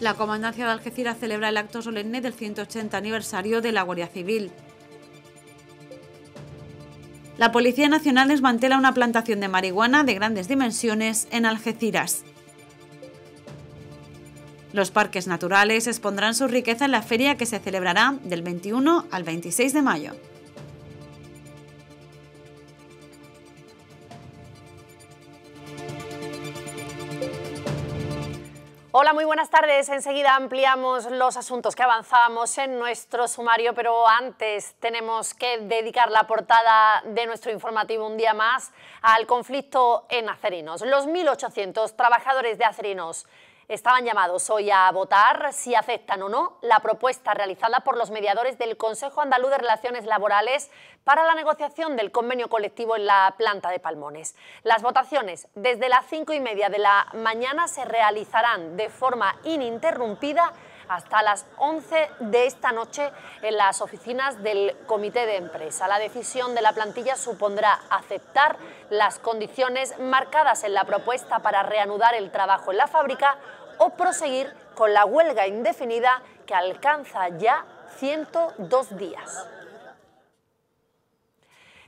La Comandancia de Algeciras celebra el acto solemne del 180 aniversario de la Guardia Civil. La Policía Nacional desmantela una plantación de marihuana de grandes dimensiones en Algeciras. Los parques naturales expondrán su riqueza en la feria que se celebrará del 21 al 26 de mayo. Hola, muy buenas tardes. Enseguida ampliamos los asuntos que avanzamos en nuestro sumario, pero antes tenemos que dedicar la portada de nuestro informativo un día más al conflicto en Acerinos. Los 1.800 trabajadores de Acerinos estaban llamados hoy a votar si aceptan o no la propuesta realizada por los mediadores del Consejo Andaluz de Relaciones Laborales para la negociación del convenio colectivo en la planta de Palmones. Las votaciones desde las cinco y media de la mañana se realizarán de forma ininterrumpida hasta las 11 de esta noche en las oficinas del Comité de Empresa. La decisión de la plantilla supondrá aceptar las condiciones marcadas en la propuesta para reanudar el trabajo en la fábrica o proseguir con la huelga indefinida que alcanza ya 102 días.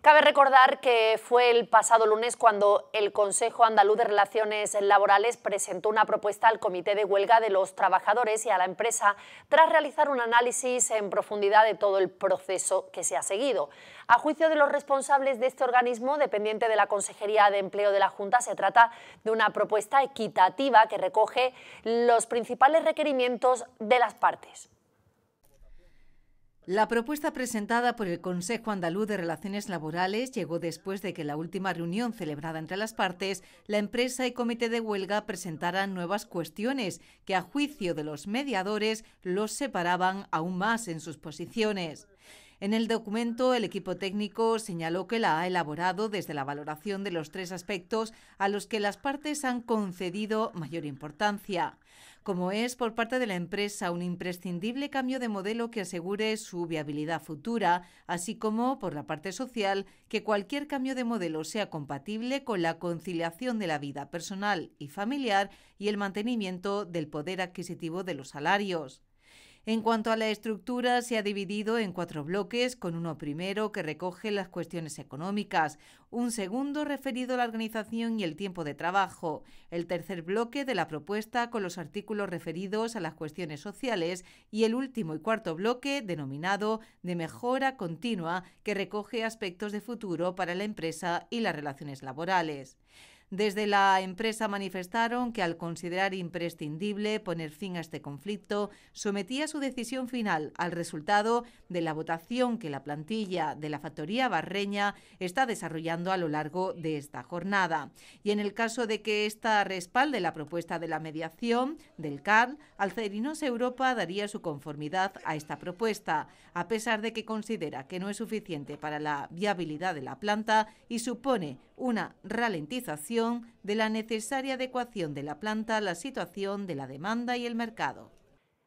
Cabe recordar que fue el pasado lunes cuando el Consejo Andaluz de Relaciones Laborales presentó una propuesta al Comité de Huelga de los Trabajadores y a la empresa tras realizar un análisis en profundidad de todo el proceso que se ha seguido. A juicio de los responsables de este organismo, dependiente de la Consejería de Empleo de la Junta, se trata de una propuesta equitativa que recoge los principales requerimientos de las partes. La propuesta presentada por el Consejo Andaluz de Relaciones Laborales llegó después de que en la última reunión celebrada entre las partes, la empresa y comité de huelga presentaran nuevas cuestiones que a juicio de los mediadores los separaban aún más en sus posiciones. En el documento, el equipo técnico señaló que la ha elaborado desde la valoración de los tres aspectos a los que las partes han concedido mayor importancia como es por parte de la empresa un imprescindible cambio de modelo que asegure su viabilidad futura, así como por la parte social que cualquier cambio de modelo sea compatible con la conciliación de la vida personal y familiar y el mantenimiento del poder adquisitivo de los salarios. En cuanto a la estructura, se ha dividido en cuatro bloques, con uno primero que recoge las cuestiones económicas, un segundo referido a la organización y el tiempo de trabajo, el tercer bloque de la propuesta con los artículos referidos a las cuestiones sociales y el último y cuarto bloque denominado de mejora continua que recoge aspectos de futuro para la empresa y las relaciones laborales. Desde la empresa manifestaron que al considerar imprescindible poner fin a este conflicto, sometía su decisión final al resultado de la votación que la plantilla de la factoría barreña está desarrollando a lo largo de esta jornada. Y en el caso de que esta respalde la propuesta de la mediación del CAR, Alcerinos Europa daría su conformidad a esta propuesta, a pesar de que considera que no es suficiente para la viabilidad de la planta y supone una ralentización de la necesaria adecuación de la planta a la situación de la demanda y el mercado.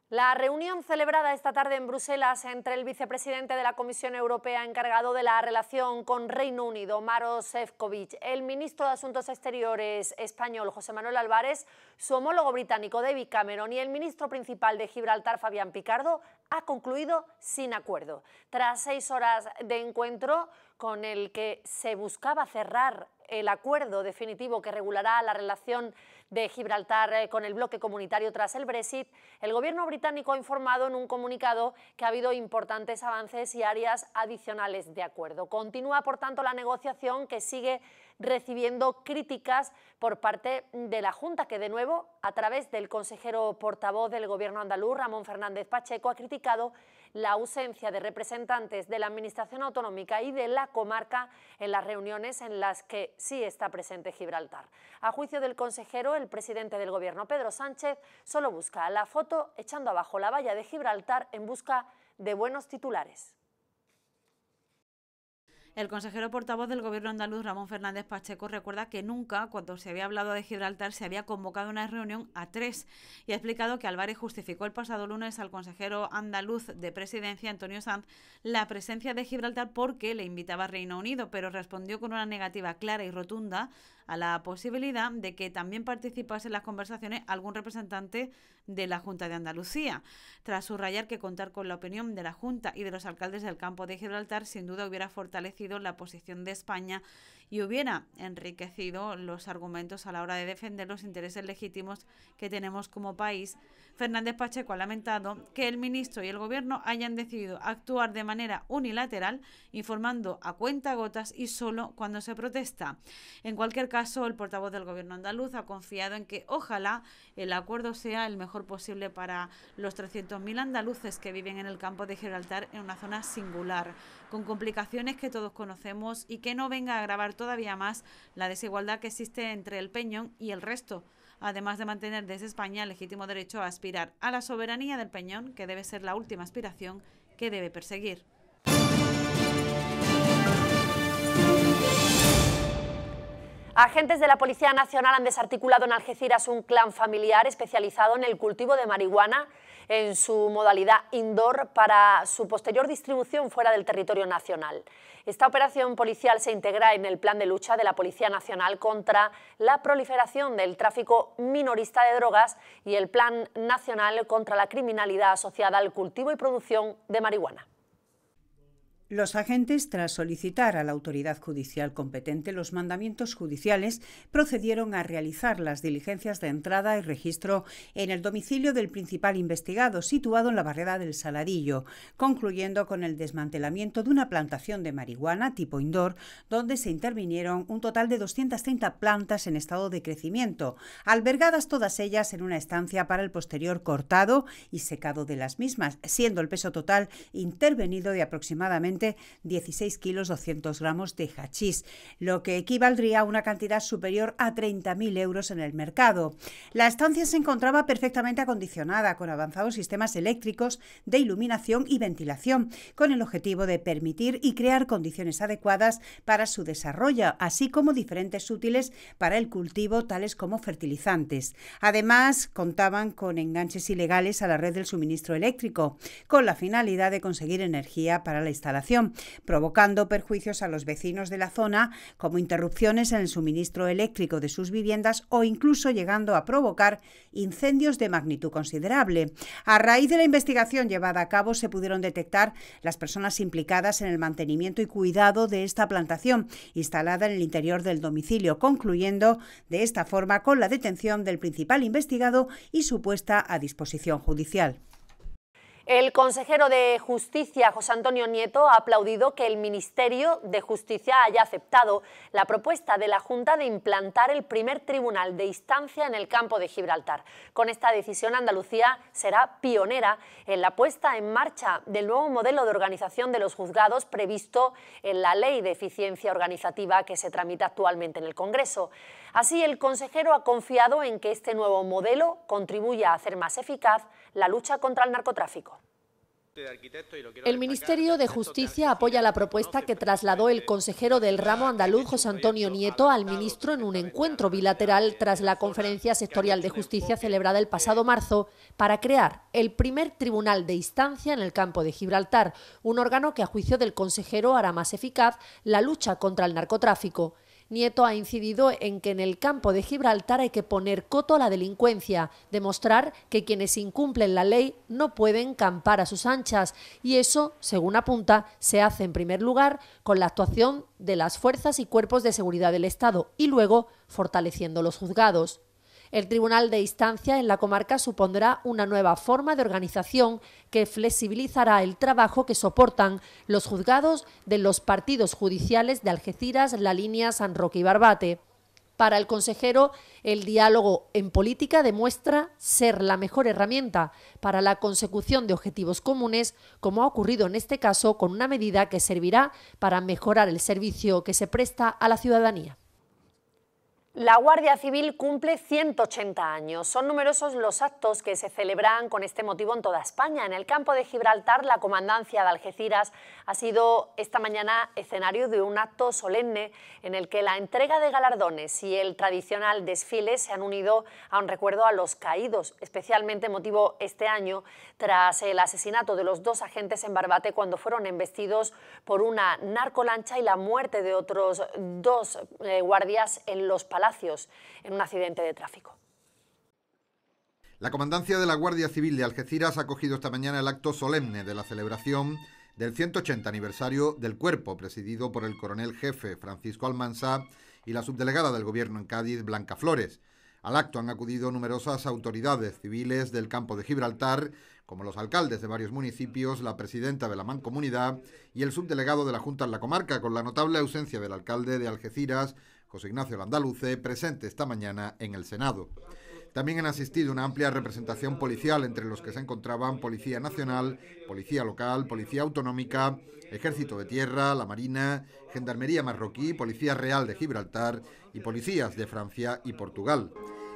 La reunión celebrada esta tarde en Bruselas entre el vicepresidente de la Comisión Europea encargado de la relación con Reino Unido, Maro Sefcovic, el ministro de Asuntos Exteriores español, José Manuel Álvarez, su homólogo británico, David Cameron, y el ministro principal de Gibraltar, Fabián Picardo, ha concluido sin acuerdo. Tras seis horas de encuentro, con el que se buscaba cerrar el acuerdo definitivo que regulará la relación de Gibraltar eh, con el bloque comunitario tras el Brexit, el gobierno británico ha informado en un comunicado que ha habido importantes avances y áreas adicionales de acuerdo. Continúa, por tanto, la negociación que sigue recibiendo críticas por parte de la Junta, que de nuevo, a través del consejero portavoz del Gobierno andaluz, Ramón Fernández Pacheco, ha criticado la ausencia de representantes de la Administración Autonómica y de la comarca en las reuniones en las que sí está presente Gibraltar. A juicio del consejero, el presidente del Gobierno, Pedro Sánchez, solo busca la foto echando abajo la valla de Gibraltar en busca de buenos titulares. El consejero portavoz del Gobierno andaluz, Ramón Fernández Pacheco, recuerda que nunca, cuando se había hablado de Gibraltar, se había convocado una reunión a tres y ha explicado que Álvarez justificó el pasado lunes al consejero andaluz de presidencia, Antonio Sanz, la presencia de Gibraltar porque le invitaba a Reino Unido, pero respondió con una negativa clara y rotunda a la posibilidad de que también participase en las conversaciones algún representante de la Junta de Andalucía, tras subrayar que contar con la opinión de la Junta y de los alcaldes del campo de Gibraltar sin duda hubiera fortalecido la posición de España y hubiera enriquecido los argumentos a la hora de defender los intereses legítimos que tenemos como país. Fernández Pacheco ha lamentado que el ministro y el gobierno hayan decidido actuar de manera unilateral, informando a cuentagotas y solo cuando se protesta. En cualquier caso, el portavoz del gobierno andaluz ha confiado en que ojalá el acuerdo sea el mejor posible para los 300.000 andaluces que viven en el campo de Gibraltar en una zona singular, con complicaciones que todos conocemos y que no venga a agravar todavía más la desigualdad que existe entre el Peñón y el resto, además de mantener desde España el legítimo derecho a aspirar a la soberanía del Peñón, que debe ser la última aspiración que debe perseguir. Agentes de la Policía Nacional han desarticulado en Algeciras un clan familiar especializado en el cultivo de marihuana en su modalidad indoor para su posterior distribución fuera del territorio nacional. Esta operación policial se integra en el plan de lucha de la Policía Nacional contra la proliferación del tráfico minorista de drogas y el Plan Nacional contra la Criminalidad asociada al cultivo y producción de marihuana. Los agentes, tras solicitar a la autoridad judicial competente los mandamientos judiciales, procedieron a realizar las diligencias de entrada y registro en el domicilio del principal investigado, situado en la barrera del Saladillo, concluyendo con el desmantelamiento de una plantación de marihuana tipo indoor, donde se intervinieron un total de 230 plantas en estado de crecimiento, albergadas todas ellas en una estancia para el posterior cortado y secado de las mismas, siendo el peso total intervenido de aproximadamente 16 kilos 200 gramos de hachís, lo que equivaldría a una cantidad superior a 30.000 euros en el mercado. La estancia se encontraba perfectamente acondicionada con avanzados sistemas eléctricos de iluminación y ventilación, con el objetivo de permitir y crear condiciones adecuadas para su desarrollo, así como diferentes útiles para el cultivo, tales como fertilizantes. Además, contaban con enganches ilegales a la red del suministro eléctrico, con la finalidad de conseguir energía para la instalación provocando perjuicios a los vecinos de la zona, como interrupciones en el suministro eléctrico de sus viviendas o incluso llegando a provocar incendios de magnitud considerable. A raíz de la investigación llevada a cabo se pudieron detectar las personas implicadas en el mantenimiento y cuidado de esta plantación instalada en el interior del domicilio, concluyendo de esta forma con la detención del principal investigado y su puesta a disposición judicial. El consejero de Justicia, José Antonio Nieto, ha aplaudido que el Ministerio de Justicia haya aceptado la propuesta de la Junta de implantar el primer tribunal de instancia en el campo de Gibraltar. Con esta decisión, Andalucía será pionera en la puesta en marcha del nuevo modelo de organización de los juzgados previsto en la Ley de Eficiencia Organizativa que se tramita actualmente en el Congreso. Así, el consejero ha confiado en que este nuevo modelo contribuya a hacer más eficaz la lucha contra el narcotráfico. El Ministerio de Justicia apoya la propuesta que trasladó el consejero del ramo andaluz José Antonio Nieto al ministro en un encuentro bilateral tras la Conferencia Sectorial de Justicia celebrada el pasado marzo para crear el primer tribunal de instancia en el campo de Gibraltar, un órgano que a juicio del consejero hará más eficaz la lucha contra el narcotráfico. Nieto ha incidido en que en el campo de Gibraltar hay que poner coto a la delincuencia, demostrar que quienes incumplen la ley no pueden campar a sus anchas y eso, según apunta, se hace en primer lugar con la actuación de las fuerzas y cuerpos de seguridad del Estado y luego fortaleciendo los juzgados. El Tribunal de Instancia en la comarca supondrá una nueva forma de organización que flexibilizará el trabajo que soportan los juzgados de los partidos judiciales de Algeciras, La Línea, San Roque y Barbate. Para el consejero, el diálogo en política demuestra ser la mejor herramienta para la consecución de objetivos comunes, como ha ocurrido en este caso con una medida que servirá para mejorar el servicio que se presta a la ciudadanía. La Guardia Civil cumple 180 años. Son numerosos los actos que se celebran con este motivo en toda España. En el campo de Gibraltar, la comandancia de Algeciras ha sido esta mañana escenario de un acto solemne en el que la entrega de galardones y el tradicional desfile se han unido a un recuerdo a los caídos, especialmente motivo este año tras el asesinato de los dos agentes en Barbate cuando fueron embestidos por una narcolancha y la muerte de otros dos eh, guardias en los palacios en un accidente de tráfico. La Comandancia de la Guardia Civil de Algeciras ha acogido esta mañana el acto solemne de la celebración del 180 aniversario del cuerpo, presidido por el coronel jefe Francisco Almansa y la subdelegada del Gobierno en Cádiz, Blanca Flores. Al acto han acudido numerosas autoridades civiles del campo de Gibraltar, como los alcaldes de varios municipios, la presidenta de la mancomunidad y el subdelegado de la Junta de la comarca, con la notable ausencia del alcalde de Algeciras, Ignacio Landaluce, presente esta mañana en el Senado. También han asistido una amplia representación policial entre los que se encontraban Policía Nacional, Policía Local, Policía Autonómica, Ejército de Tierra, la Marina, Gendarmería Marroquí, Policía Real de Gibraltar y policías de Francia y Portugal.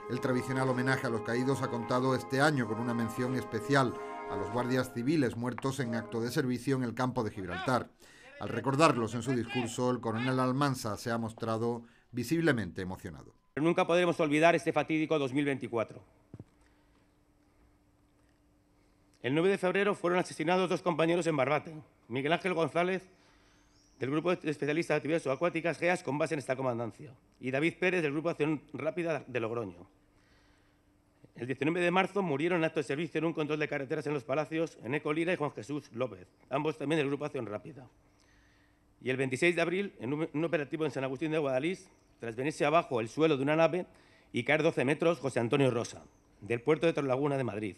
El tradicional homenaje a los caídos ha contado este año con una mención especial a los guardias civiles muertos en acto de servicio en el campo de Gibraltar. Al recordarlos en su discurso, el coronel Almansa se ha mostrado visiblemente emocionado. nunca podremos olvidar este fatídico 2024. El 9 de febrero fueron asesinados dos compañeros en Barbate, Miguel Ángel González, del Grupo de Especialistas de Actividades acuáticas GEAS, con base en esta comandancia, y David Pérez, del Grupo de Acción Rápida de Logroño. El 19 de marzo murieron en acto de servicio en un control de carreteras en Los Palacios, en Ecolira y Juan Jesús López, ambos también del Grupo Acción Rápida. Y el 26 de abril, en un operativo en San Agustín de Guadalís, tras venirse abajo el suelo de una nave y caer 12 metros, José Antonio Rosa, del puerto de Trolaguna de Madrid.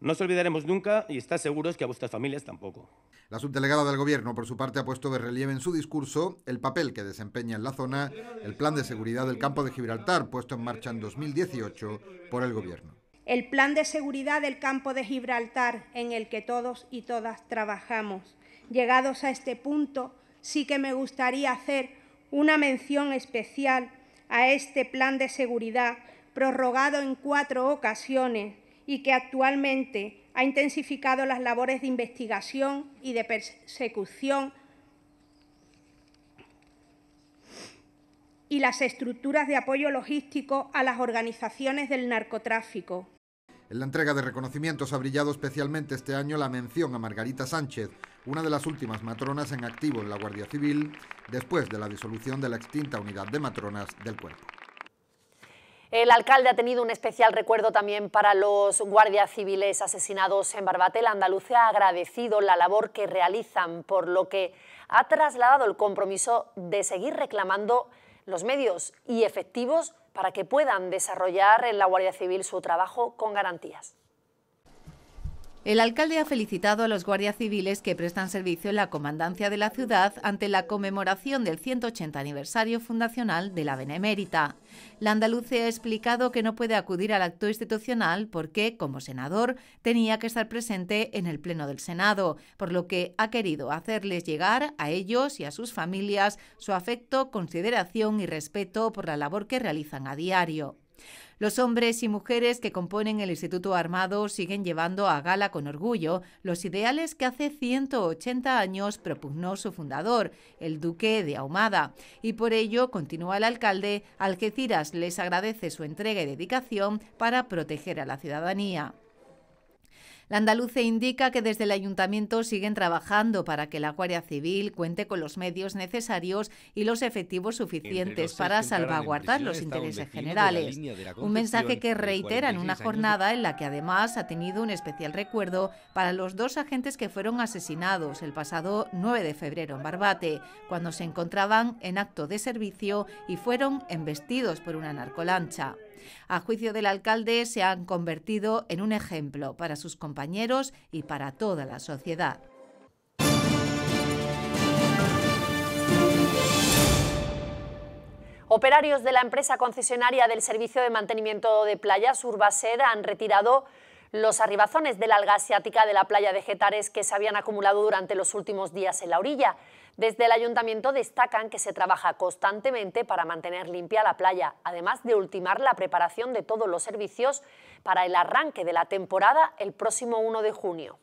No se olvidaremos nunca y está seguros que a vuestras familias tampoco. La subdelegada del Gobierno, por su parte, ha puesto de relieve en su discurso el papel que desempeña en la zona el plan de seguridad del campo de Gibraltar, puesto en marcha en 2018 por el Gobierno. El plan de seguridad del campo de Gibraltar, en el que todos y todas trabajamos Llegados a este punto, sí que me gustaría hacer una mención especial a este plan de seguridad prorrogado en cuatro ocasiones y que actualmente ha intensificado las labores de investigación y de persecución y las estructuras de apoyo logístico a las organizaciones del narcotráfico. En la entrega de reconocimientos ha brillado especialmente este año la mención a Margarita Sánchez, una de las últimas matronas en activo en la Guardia Civil, después de la disolución de la extinta unidad de matronas del cuerpo. El alcalde ha tenido un especial recuerdo también para los guardias civiles asesinados en La Andalucía ha agradecido la labor que realizan, por lo que ha trasladado el compromiso de seguir reclamando los medios y efectivos para que puedan desarrollar en la Guardia Civil su trabajo con garantías. El alcalde ha felicitado a los guardias civiles que prestan servicio en la comandancia de la ciudad ante la conmemoración del 180 aniversario fundacional de la Benemérita. La andaluce ha explicado que no puede acudir al acto institucional porque, como senador, tenía que estar presente en el Pleno del Senado, por lo que ha querido hacerles llegar a ellos y a sus familias su afecto, consideración y respeto por la labor que realizan a diario. Los hombres y mujeres que componen el Instituto Armado siguen llevando a gala con orgullo los ideales que hace 180 años propugnó su fundador, el duque de Ahumada, y por ello, continúa el alcalde, Algeciras les agradece su entrega y dedicación para proteger a la ciudadanía. La andaluce indica que desde el ayuntamiento siguen trabajando para que la Guardia Civil cuente con los medios necesarios y los efectivos suficientes para salvaguardar los intereses generales. Un mensaje que reitera en una jornada en la que además ha tenido un especial recuerdo para los dos agentes que fueron asesinados el pasado 9 de febrero en Barbate, cuando se encontraban en acto de servicio y fueron embestidos por una narcolancha. A juicio del alcalde, se han convertido en un ejemplo para sus compañeros y para toda la sociedad. Operarios de la empresa concesionaria del Servicio de Mantenimiento de Playas Urbased han retirado los arribazones de la alga asiática de la playa de Getares que se habían acumulado durante los últimos días en la orilla. Desde el ayuntamiento destacan que se trabaja constantemente para mantener limpia la playa, además de ultimar la preparación de todos los servicios para el arranque de la temporada el próximo 1 de junio.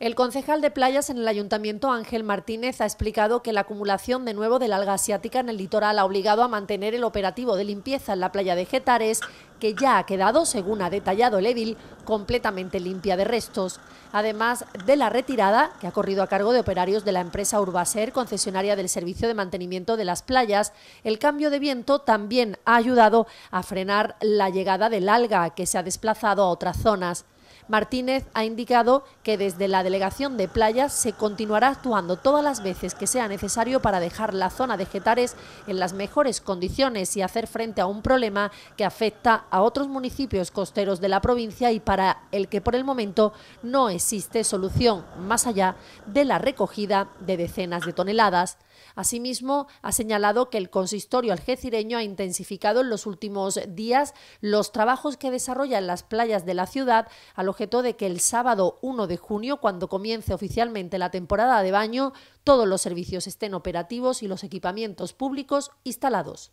El concejal de playas en el Ayuntamiento Ángel Martínez ha explicado que la acumulación de nuevo del alga asiática en el litoral ha obligado a mantener el operativo de limpieza en la playa de Getares, que ya ha quedado, según ha detallado el completamente limpia de restos, además de la retirada que ha corrido a cargo de operarios de la empresa Urbaser, concesionaria del servicio de mantenimiento de las playas. El cambio de viento también ha ayudado a frenar la llegada del alga que se ha desplazado a otras zonas. Martínez ha indicado que desde la Delegación de Playas se continuará actuando todas las veces que sea necesario para dejar la zona de Getares en las mejores condiciones y hacer frente a un problema que afecta a otros municipios costeros de la provincia y para el que por el momento no existe solución más allá de la recogida de decenas de toneladas. Asimismo, ha señalado que el consistorio algecireño ha intensificado en los últimos días los trabajos que desarrolla en las playas de la ciudad al objeto de que el sábado 1 de junio, cuando comience oficialmente la temporada de baño, todos los servicios estén operativos y los equipamientos públicos instalados.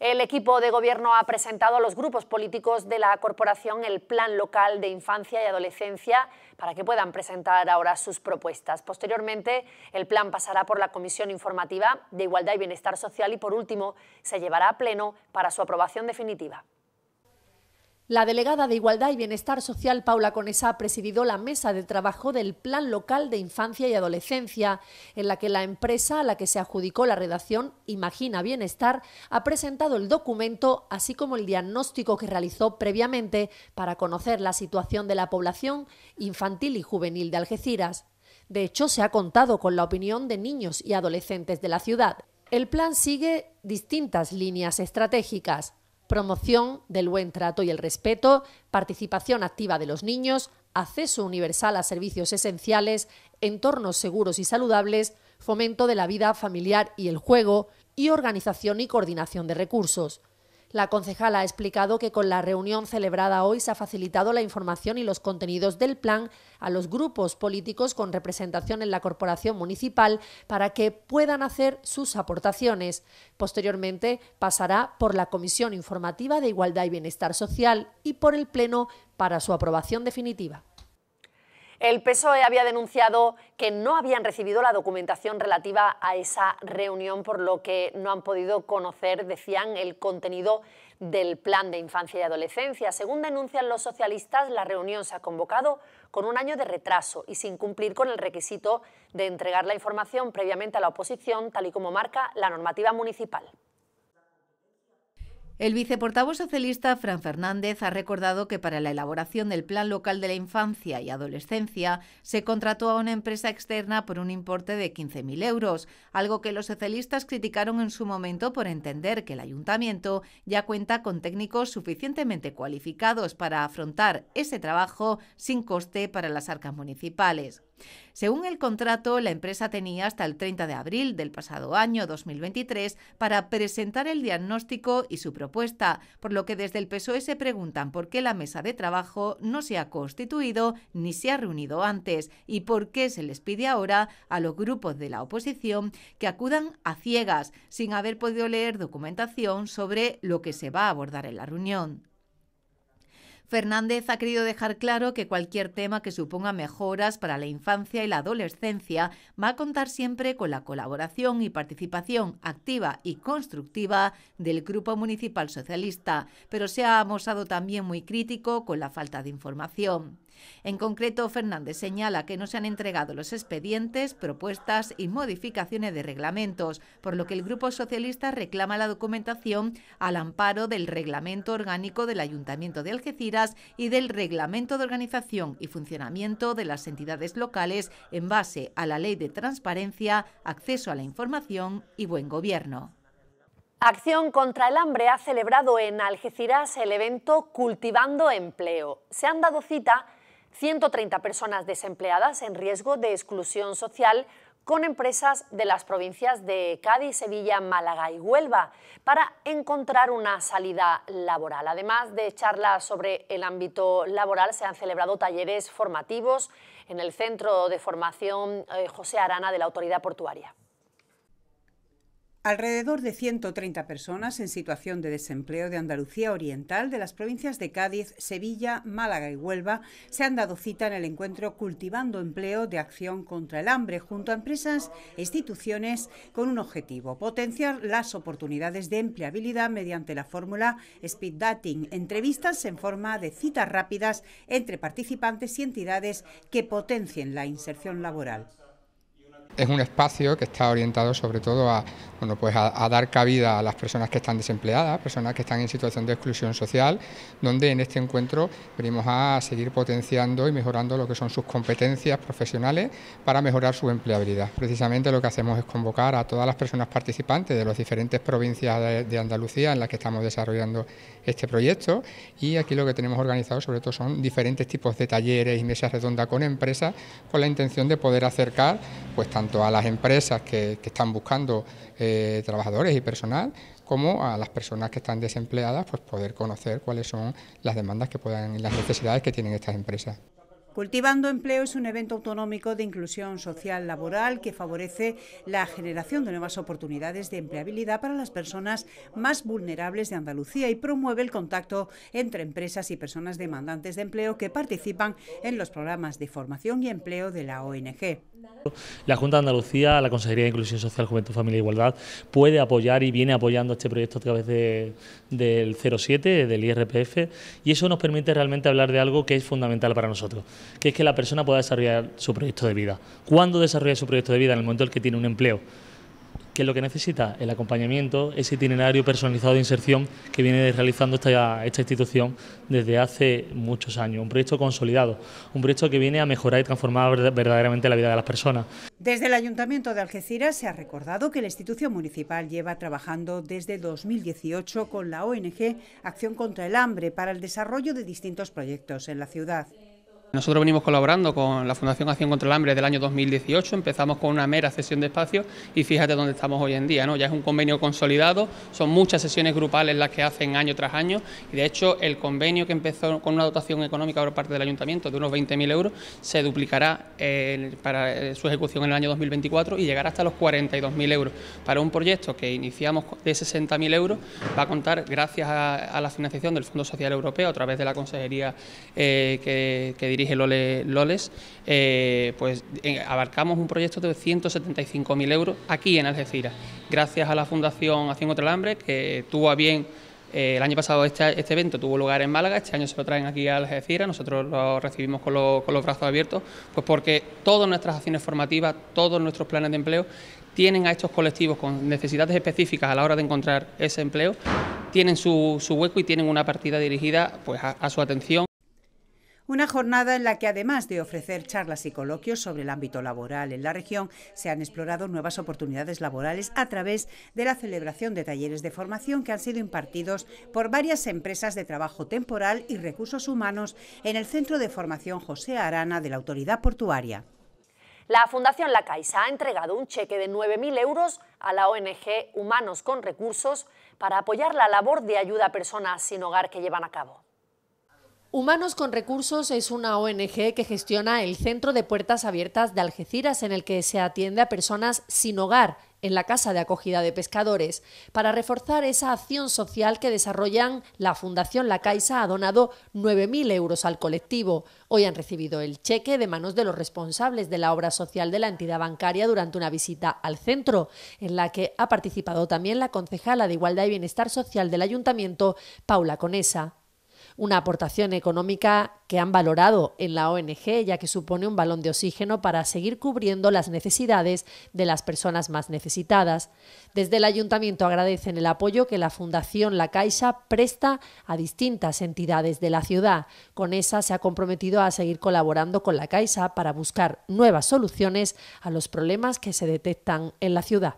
El equipo de gobierno ha presentado a los grupos políticos de la corporación el Plan Local de Infancia y Adolescencia para que puedan presentar ahora sus propuestas. Posteriormente, el plan pasará por la Comisión Informativa de Igualdad y Bienestar Social y, por último, se llevará a pleno para su aprobación definitiva. La delegada de Igualdad y Bienestar Social, Paula Conesa, ha presidido la mesa de trabajo del Plan Local de Infancia y Adolescencia, en la que la empresa a la que se adjudicó la redacción, Imagina Bienestar, ha presentado el documento, así como el diagnóstico que realizó previamente para conocer la situación de la población infantil y juvenil de Algeciras. De hecho, se ha contado con la opinión de niños y adolescentes de la ciudad. El plan sigue distintas líneas estratégicas promoción del buen trato y el respeto, participación activa de los niños, acceso universal a servicios esenciales, entornos seguros y saludables, fomento de la vida familiar y el juego, y organización y coordinación de recursos. La concejala ha explicado que con la reunión celebrada hoy se ha facilitado la información y los contenidos del plan a los grupos políticos con representación en la corporación municipal para que puedan hacer sus aportaciones. Posteriormente pasará por la Comisión Informativa de Igualdad y Bienestar Social y por el Pleno para su aprobación definitiva. El PSOE había denunciado que no habían recibido la documentación relativa a esa reunión, por lo que no han podido conocer, decían, el contenido del plan de infancia y adolescencia. Según denuncian los socialistas, la reunión se ha convocado con un año de retraso y sin cumplir con el requisito de entregar la información previamente a la oposición, tal y como marca la normativa municipal. El viceportavoz socialista Fran Fernández ha recordado que para la elaboración del Plan Local de la Infancia y Adolescencia se contrató a una empresa externa por un importe de 15.000 euros, algo que los socialistas criticaron en su momento por entender que el ayuntamiento ya cuenta con técnicos suficientemente cualificados para afrontar ese trabajo sin coste para las arcas municipales. Según el contrato, la empresa tenía hasta el 30 de abril del pasado año 2023 para presentar el diagnóstico y su propuesta, por lo que desde el PSOE se preguntan por qué la mesa de trabajo no se ha constituido ni se ha reunido antes y por qué se les pide ahora a los grupos de la oposición que acudan a ciegas sin haber podido leer documentación sobre lo que se va a abordar en la reunión. Fernández ha querido dejar claro que cualquier tema que suponga mejoras para la infancia y la adolescencia va a contar siempre con la colaboración y participación activa y constructiva del Grupo Municipal Socialista, pero se ha mostrado también muy crítico con la falta de información. En concreto, Fernández señala que no se han entregado los expedientes, propuestas y modificaciones de reglamentos, por lo que el Grupo Socialista reclama la documentación al amparo del Reglamento Orgánico del Ayuntamiento de Algeciras y del Reglamento de Organización y Funcionamiento de las Entidades Locales en base a la Ley de Transparencia, Acceso a la Información y Buen Gobierno. Acción contra el Hambre ha celebrado en Algeciras el evento Cultivando Empleo. Se han dado cita 130 personas desempleadas en riesgo de exclusión social con empresas de las provincias de Cádiz, Sevilla, Málaga y Huelva para encontrar una salida laboral. Además de charlas sobre el ámbito laboral, se han celebrado talleres formativos en el Centro de Formación eh, José Arana de la Autoridad Portuaria. Alrededor de 130 personas en situación de desempleo de Andalucía Oriental de las provincias de Cádiz, Sevilla, Málaga y Huelva se han dado cita en el encuentro Cultivando Empleo de Acción contra el Hambre junto a empresas e instituciones con un objetivo, potenciar las oportunidades de empleabilidad mediante la fórmula Speed Dating, entrevistas en forma de citas rápidas entre participantes y entidades que potencien la inserción laboral es un espacio que está orientado sobre todo a, bueno, pues a, dar cabida a las personas que están desempleadas, personas que están en situación de exclusión social, donde en este encuentro venimos a seguir potenciando y mejorando lo que son sus competencias profesionales para mejorar su empleabilidad. Precisamente lo que hacemos es convocar a todas las personas participantes de las diferentes provincias de, Andalucía en las que estamos desarrollando este proyecto y aquí lo que tenemos organizado sobre todo son diferentes tipos de talleres y mesas redondas con empresas con la intención de poder acercar pues tanto a las empresas que, están buscando eh, trabajadores y personal como a las personas que están desempleadas, pues poder conocer cuáles son las demandas que puedan y las necesidades que tienen estas empresas. Cultivando Empleo es un evento autonómico de inclusión social laboral que favorece la generación de nuevas oportunidades de empleabilidad para las personas más vulnerables de Andalucía y promueve el contacto entre empresas y personas demandantes de empleo que participan en los programas de formación y empleo de la ONG. La Junta de Andalucía, la Consejería de Inclusión Social, Juventud, Familia e Igualdad puede apoyar y viene apoyando este proyecto a través del 07, del IRPF, y eso nos permite realmente hablar de algo que es fundamental para nosotros, que es que la persona pueda desarrollar su proyecto de vida. ¿Cuándo desarrolla su proyecto de vida? En el momento en el que tiene un empleo. ¿Qué es lo que necesita? El acompañamiento, ese itinerario personalizado de inserción que viene realizando esta, esta institución desde hace muchos años. Un proyecto consolidado, un proyecto que viene a mejorar y transformar verdaderamente la vida de las personas. Desde el Ayuntamiento de Algeciras se ha recordado que la institución municipal lleva trabajando desde 2018 con la ONG Acción contra el Hambre para el desarrollo de distintos proyectos en la ciudad. Nosotros venimos colaborando con la Fundación Acción contra el Hambre del año 2018, empezamos con una mera sesión de espacio y fíjate dónde estamos hoy en día, ¿no? ya es un convenio consolidado, son muchas sesiones grupales las que hacen año tras año y de hecho el convenio que empezó con una dotación económica por parte del Ayuntamiento de unos 20.000 euros se duplicará eh, para eh, su ejecución en el año 2024 y llegará hasta los 42.000 euros. Para un proyecto que iniciamos de 60.000 euros va a contar gracias a, la financiación del Fondo Social Europeo a través de la consejería eh, que dirige dirige Loles, eh, pues abarcamos un proyecto de 175.000 euros aquí en Algeciras, gracias a la Fundación Haciendo Otro el que tuvo a bien eh, el año pasado este, este, evento tuvo lugar en Málaga, este año se lo traen aquí a Algeciras, nosotros lo recibimos con, los brazos abiertos, pues porque todas nuestras acciones formativas, todos nuestros planes de empleo tienen a estos colectivos con necesidades específicas a la hora de encontrar ese empleo, tienen su, su hueco y tienen una partida dirigida pues, a su atención. Una jornada en la que, además de ofrecer charlas y coloquios sobre el ámbito laboral en la región, se han explorado nuevas oportunidades laborales a través de la celebración de talleres de formación que han sido impartidos por varias empresas de trabajo temporal y recursos humanos en el Centro de Formación José Arana de la Autoridad Portuaria. La Fundación La Caixa ha entregado un cheque de 9.000 euros a la ONG Humanos con Recursos para apoyar la labor de ayuda a personas sin hogar que llevan a cabo. Humanos con Recursos es una ONG que gestiona el Centro de Puertas Abiertas de Algeciras en el que se atiende a personas sin hogar en la Casa de Acogida de Pescadores. Para reforzar esa acción social que desarrollan, la Fundación La Caixa ha donado 9.000 euros al colectivo. Hoy han recibido el cheque de manos de los responsables de la obra social de la entidad bancaria durante una visita al centro, en la que ha participado también la concejala de Igualdad y Bienestar Social del Ayuntamiento, Paula Conesa una aportación económica que han valorado en la ONG, ya que supone un balón de oxígeno para seguir cubriendo las necesidades de las personas más necesitadas. Desde el ayuntamiento agradecen el apoyo que la Fundación La Caixa presta a distintas entidades de la ciudad. Con esa se ha comprometido a seguir colaborando con la Caixa para buscar nuevas soluciones a los problemas que se detectan en la ciudad.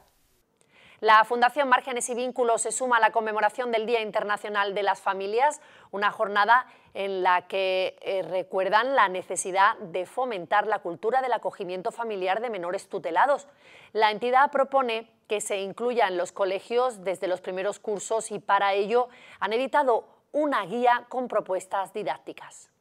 La Fundación Márgenes y Vínculos se suma a la conmemoración del Día Internacional de las Familias, una jornada en la que eh, recuerdan la necesidad de fomentar la cultura del acogimiento familiar de menores tutelados. La entidad propone que se incluya los colegios desde los primeros cursos y para ello han editado una guía con propuestas didácticas.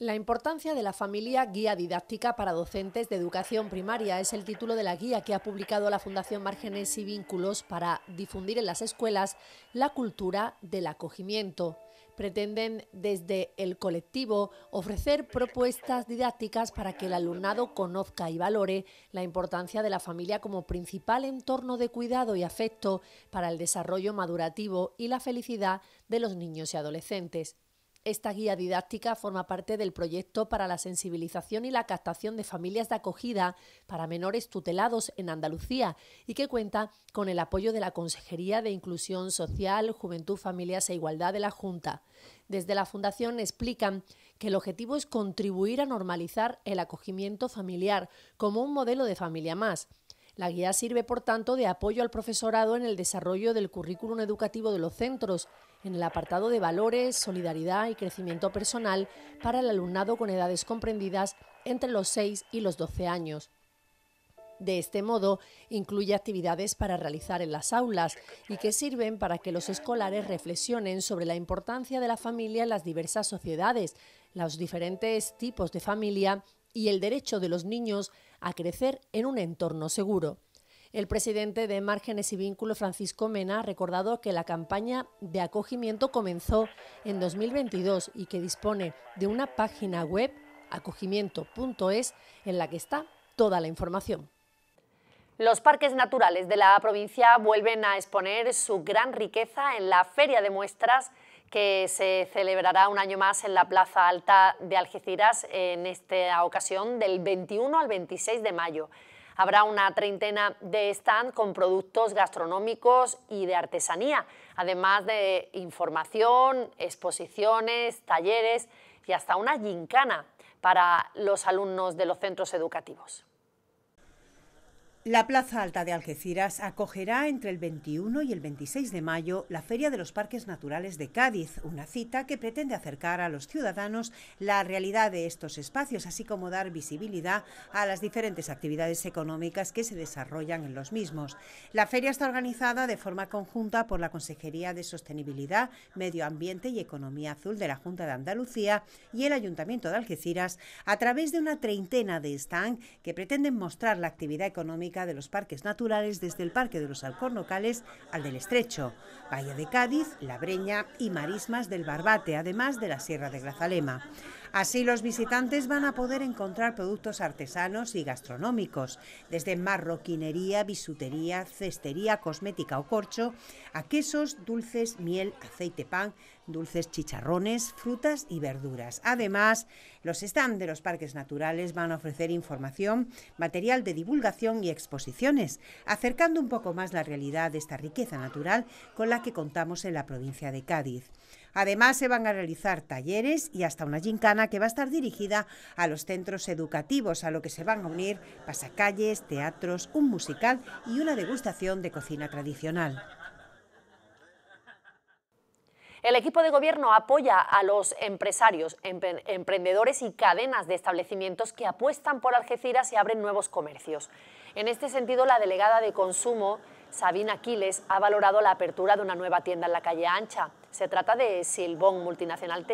La importancia de la familia Guía Didáctica para Docentes de Educación Primaria es el título de la guía que ha publicado la Fundación Márgenes y Vínculos para difundir en las escuelas la cultura del acogimiento. Pretenden desde el colectivo ofrecer propuestas didácticas para que el alumnado conozca y valore la importancia de la familia como principal entorno de cuidado y afecto para el desarrollo madurativo y la felicidad de los niños y adolescentes. Esta guía didáctica forma parte del proyecto para la sensibilización y la captación de familias de acogida para menores tutelados en Andalucía y que cuenta con el apoyo de la Consejería de Inclusión Social, Juventud, Familias e Igualdad de la Junta. Desde la Fundación explican que el objetivo es contribuir a normalizar el acogimiento familiar como un modelo de familia más. La guía sirve, por tanto, de apoyo al profesorado en el desarrollo del currículum educativo de los centros en el apartado de valores, solidaridad y crecimiento personal para el alumnado con edades comprendidas entre los 6 y los 12 años. De este modo, incluye actividades para realizar en las aulas y que sirven para que los escolares reflexionen sobre la importancia de la familia en las diversas sociedades, los diferentes tipos de familia y el derecho de los niños a crecer en un entorno seguro. El presidente de Márgenes y Vínculo, Francisco Mena, ha recordado que la campaña de acogimiento comenzó en 2022 y que dispone de una página web, acogimiento.es, en la que está toda la información. Los parques naturales de la provincia vuelven a exponer su gran riqueza en la feria de muestras que se celebrará un año más en la Plaza Alta de Algeciras en esta ocasión del 21 al 26 de mayo. Habrá una treintena de stands con productos gastronómicos y de artesanía, además de información, exposiciones, talleres y hasta una gincana para los alumnos de los centros educativos. La Plaza Alta de Algeciras acogerá entre el 21 y el 26 de mayo la Feria de los Parques Naturales de Cádiz, una cita que pretende acercar a los ciudadanos la realidad de estos espacios, así como dar visibilidad a las diferentes actividades económicas que se desarrollan en los mismos. La feria está organizada de forma conjunta por la Consejería de Sostenibilidad, Medio Ambiente y Economía Azul de la Junta de Andalucía y el Ayuntamiento de Algeciras a través de una treintena de stands que pretenden mostrar la actividad económica de los parques naturales desde el Parque de los Alcornocales al del Estrecho, Valle de Cádiz, La Breña y Marismas del Barbate, además de la Sierra de Grazalema. Así los visitantes van a poder encontrar productos artesanos y gastronómicos, desde marroquinería, bisutería, cestería, cosmética o corcho, a quesos, dulces, miel, aceite pan, dulces chicharrones, frutas y verduras. Además, los stands de los parques naturales van a ofrecer información, material de divulgación y exposiciones, acercando un poco más la realidad de esta riqueza natural con la que contamos en la provincia de Cádiz. Además, se van a realizar talleres y hasta una gincana que va a estar dirigida a los centros educativos, a lo que se van a unir pasacalles, teatros, un musical y una degustación de cocina tradicional. El equipo de gobierno apoya a los empresarios, emprendedores y cadenas de establecimientos que apuestan por Algeciras y abren nuevos comercios. En este sentido, la delegada de consumo, Sabina Aquiles, ha valorado la apertura de una nueva tienda en la calle Ancha. Se trata de Silbón, multinacional